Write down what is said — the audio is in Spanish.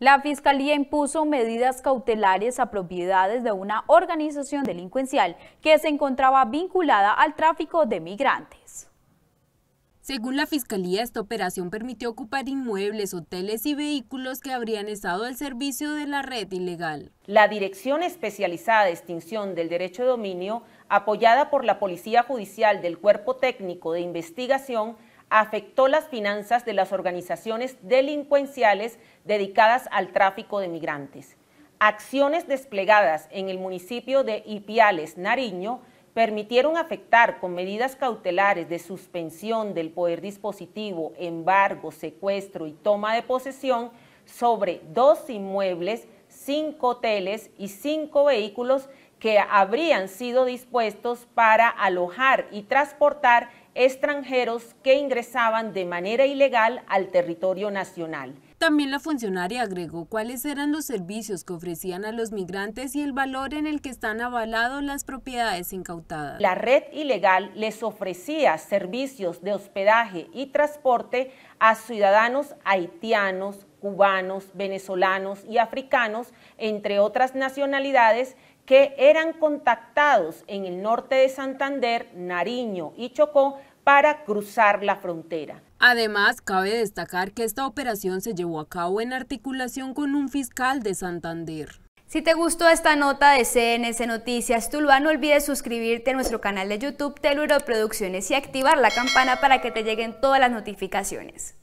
La Fiscalía impuso medidas cautelares a propiedades de una organización delincuencial que se encontraba vinculada al tráfico de migrantes. Según la Fiscalía, esta operación permitió ocupar inmuebles, hoteles y vehículos que habrían estado al servicio de la red ilegal. La Dirección Especializada de Extinción del Derecho de Dominio, apoyada por la Policía Judicial del Cuerpo Técnico de Investigación, afectó las finanzas de las organizaciones delincuenciales dedicadas al tráfico de migrantes. Acciones desplegadas en el municipio de Ipiales, Nariño, permitieron afectar con medidas cautelares de suspensión del poder dispositivo, embargo, secuestro y toma de posesión sobre dos inmuebles, cinco hoteles y cinco vehículos que habrían sido dispuestos para alojar y transportar extranjeros que ingresaban de manera ilegal al territorio nacional. También la funcionaria agregó cuáles eran los servicios que ofrecían a los migrantes y el valor en el que están avalados las propiedades incautadas. La red ilegal les ofrecía servicios de hospedaje y transporte a ciudadanos haitianos, cubanos, venezolanos y africanos, entre otras nacionalidades que eran contactados en el norte de Santander, Nariño y Chocó para cruzar la frontera. Además, cabe destacar que esta operación se llevó a cabo en articulación con un fiscal de Santander. Si te gustó esta nota de Cns Noticias Tuluá, no olvides suscribirte a nuestro canal de YouTube Teluro Producciones y activar la campana para que te lleguen todas las notificaciones.